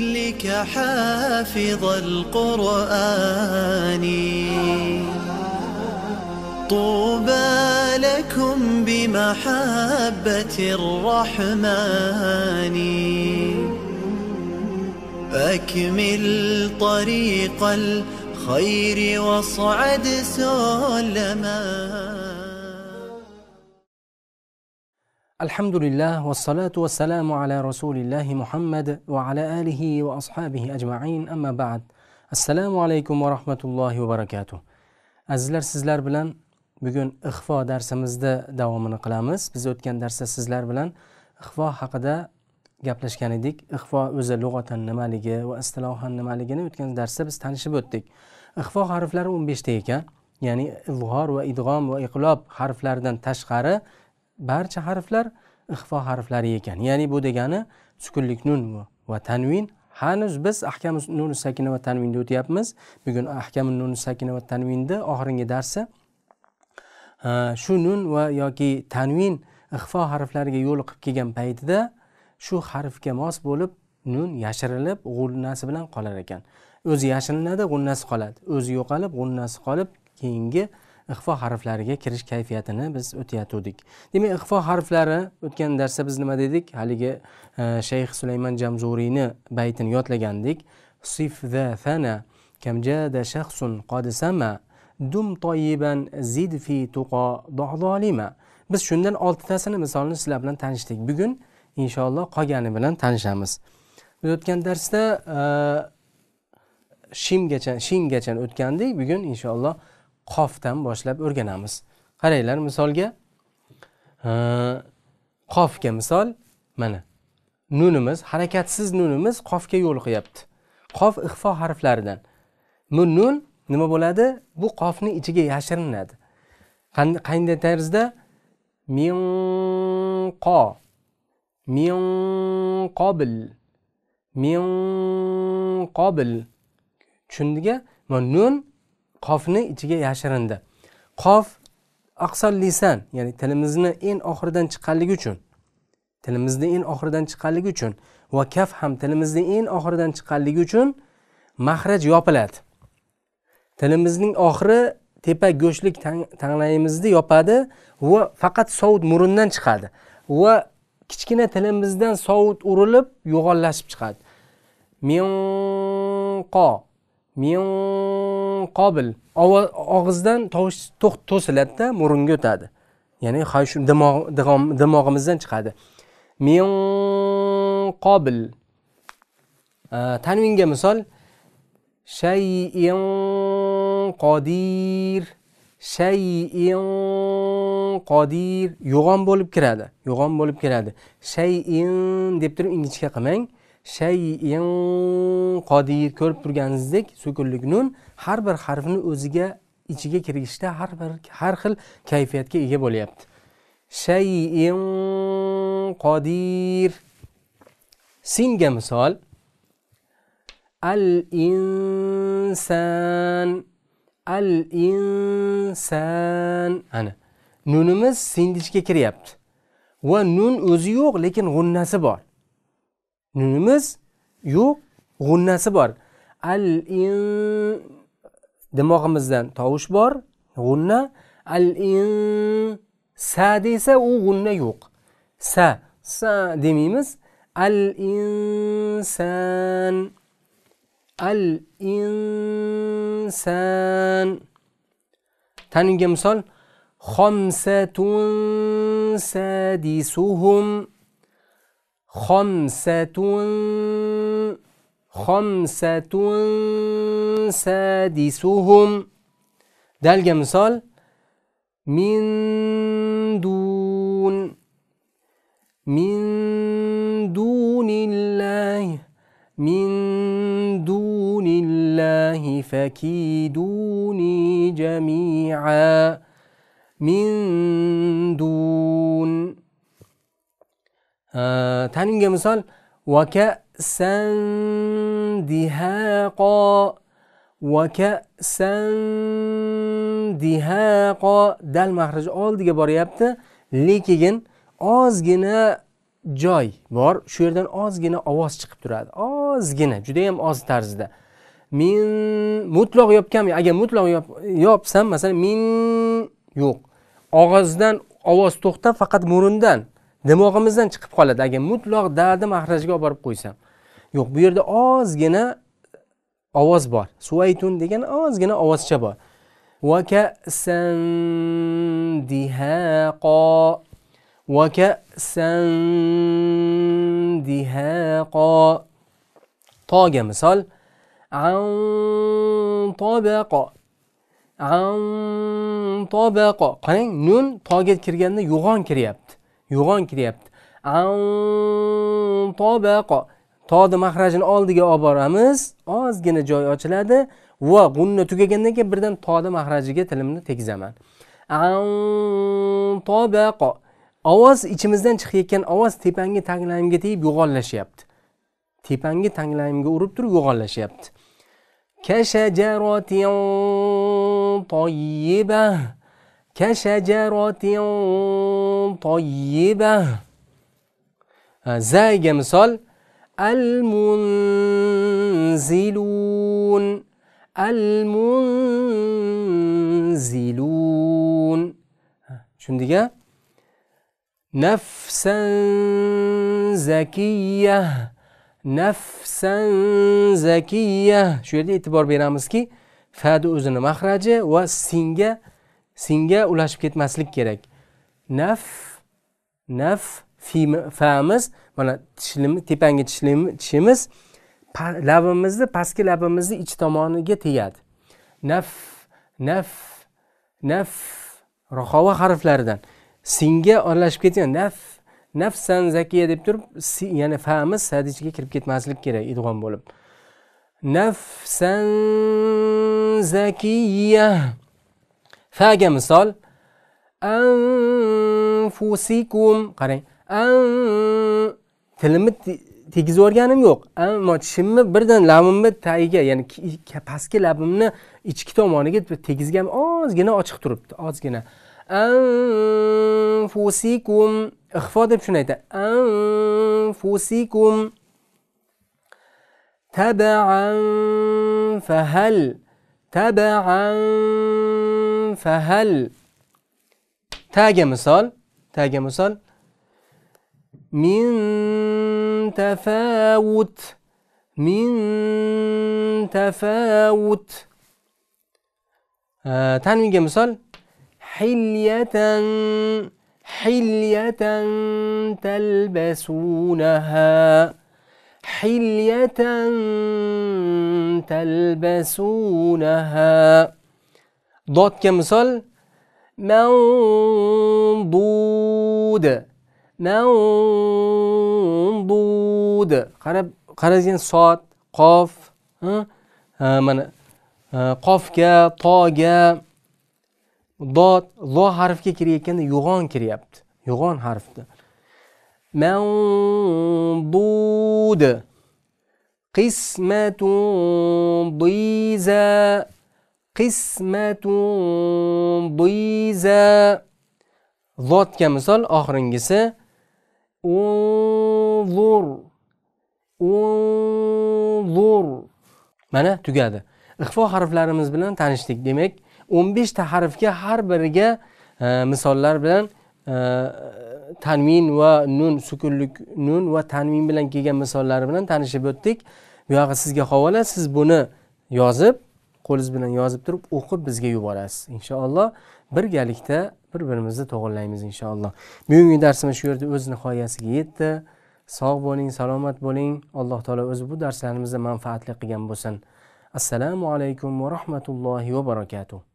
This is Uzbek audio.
مثلك حافظ القرآن طوبى لكم بمحبة الرحمن أكمل طريق الخير واصعد سلما alhamdulillah vassalatu vassalamu ala rasulillahi muhammad va ala alihi va ashabihi ajmain amma ba'd assalomu alaykum va rahmatullohi va barakatuh azizlar sizlar bilan bugun ixfo darsimizda davomini qilamiz biz o'tgan darsda sizlar bilan ixfo haqida gaplashgan edik ixfo o'zi lug'atan nimaligi va istilohan nimaligini o'tgan darsda biz tanishib o'tdik ixfo harflari o'n beshta ekan ya'ni izhor va idg'om va iqlob harflaridan tashqari barcha harflar ixfo harflari ekan ya'ni bu degani sukunlik nun va tanvin hanuz biz ahkam nun sakina va tanvinni o'tyapmiz bugun ahkam nun sakina va tanvinni oxirgi darsi shu nun va yoki tanvin ixfo harflariga yo'liqib kelgan paytida shu harfga mos bo'lib nun yashirilib g'unnasi bilan qolar ekan o'zi yashirinadi g'unnasi qoladi o'zi yo'qolib g'unnasi qolib keyingi ixfo harflariga kirish kayfiyatini biz o'tayotgandik demak ixfo harflari o'tgan darsda biz nima dedik haligi e, shayx sulaymon jamzuriyni baytini yodlagandik sifda fana kamjada shaxsun qodisama dum toyiban zid fi tuqo dog'zolima biz shundan oltitasini misolni sizlar bilan tanishdik bugun inshaalloh qolgani bilan tanishamiz biz o'tgan darsda e, shimgacha shingacha o'tgandik bugun inshaalloh qofdan boshlab o'rganamiz qaranglar misolga qofga misol mana nunimiz harakatsiz nunimiz qofga yo'l qo'yapti qof ixfo harflaridan bu nun nima bo'ladi bu qofni ichiga yashirinadi qanday tarzda minqo minqobil minqobil tushundinga va nun qofni ichiga yashirindi qof aqsol lisan ya'ni tilimizni eng oxiridan chiqqanligi uchun tilimizni eng oxiridan chiqqanligi uchun va kaf ham tilimizni eng oxiridan chiqqanligi uchun mahraj yopiladi tilimizning oxiri tepa go'shtlik tanglayimizni yopadi va faqat sovut murundan chiqadi va kichkina tilimizdan sovut urilib yo'g'onlashib chiqadi qo min qobil og'izdan tovush to'siladida burunga o'tadi ya'ni shu dimog'imizdan chiqadi min qobil tanvinga misol shayin qodir shayin qodir yo'g'on bo'lib kiradi yo'g'on bo'lib kiradi shayin deb turib ingichka qilmang shayin qodir ko'rib turganingizdek sukunlik nun har bir harfni o'ziga ichiga kirgishda har bir har xil kayfiyatga ega bo'lyapti shayin qodir singa misol al insan al insan ana nunimiz sindichga kiryapti va nun o'zi yo'q lekin g'unnasi bor nunimiz yo'q g'unnasi bor al in dimog'imizdan tovush bor g'unna al in sa desa u g'unna yo'q sa sa demaymiz al insan al insan taninga misol xomsatun sadisuhum xomsatun خمسة سادسهم دالجة مثال من دون من دون الله من دون الله فكيدوني جميعا من دون آه تاني مثال وكأ دهاقا وكأسا دهاقا dal mahraji oldiga boryapti lekin ozgina آزجنا آواز چقب yerdan آزجنا جده chiqib آز ترز ده من مطلق يب كم mutloq yopgan agar يب yopsam masalan min yo'q og'izdan ovoz to'xtab faqat burundan dimog'imizdan chiqib qoladi agar mutloq dadi mahrajga olib borib qo'ysam yo'q bu yerda ozgina ovoz bor suvaytun degan ozgina ovozcha bor vakasan dihaqo vakasan dihaqo toga misol an tobaqa an tobaqa qarang nun toga kirganda yo'g'on kiryapti yo'g'on kiryapti an tobaqa todi mahrajini oldiga olib boramiz ozgina joy ochiladi va g'unna tugagandan keyin birdan todi mahrajiga tilimni tegizaman tobaqo ovoz ichimizdan chiqayotgan ovoz tepangi tanglayimga tegib yo'g'onlashyapti tepangi tanglayimga urib turib yo'g'onlashyapti kashajarotin toyiba kashajarotin toyiba zaga misol المنزلون المنزلون نفسا زكية نفسا زكية شو يدي yerda e'tibor beramizki fadi o'zini mahraji va singa singa ulashib ketmaslik kerak نف naf فامس mana tishlimi tepangi tishlimi tishimiz labimizni pastki labimizni ich tomoniga tegadi naf naf naf rohova harflaridan singa aralashib ketgan naf nafsan zakiya deb turib ya'ni famiz ichiga kirib ketmaslik kerak idg'om bo'lib nafsan zakiya faga misol anfusikum qarang an tilimni tegizib yuborganim yo'q ammo tishimni birdan labimni tagiga ya'ni pastki labimni ichki tomoniga tegizgan ozgina ochiq turibdi ozgina anfusikum ixfo deb shuni aytadi anfusikum tabaan fahal tabaan fahal taga misol taga misol من تفاوت من تفاوت آه تعالوا مثال حلية حلية تلبسونها حلية تلبسونها ضاد كمثال منضود manbudi qarab qaraydigan soat qof mana qofga toga dot zo harfga kirayotganda yo'g'on kiryapti yo'g'on harfda manbud qismatun biza qismatun biza zotga misol oxirgisi unzur unzur mana tugadi ixfo harflarimiz bilan tanishdik demak o'n beshta harfga har biriga e, misollar bilan e, tanvin va nun sukunlik nun va tanvin bilan kelgan misollari bilan tanishib o'tdik buyog'i sizga havola siz buni yozib qo'lingiz bilan yozib turib o'qib bizga yuborasiz inshaalloh birgalikda bir birimizni to'g'irlaymiz inshaalloh bugungi darsimiz shu yerda o'z nihoyasiga yetdi sog' bo'ling salomat bo'ling alloh taolo o'zi bu darslarimizni manfaatli qilgan bo'lsin assalomu alaykum va rahmatullohi va barakatuh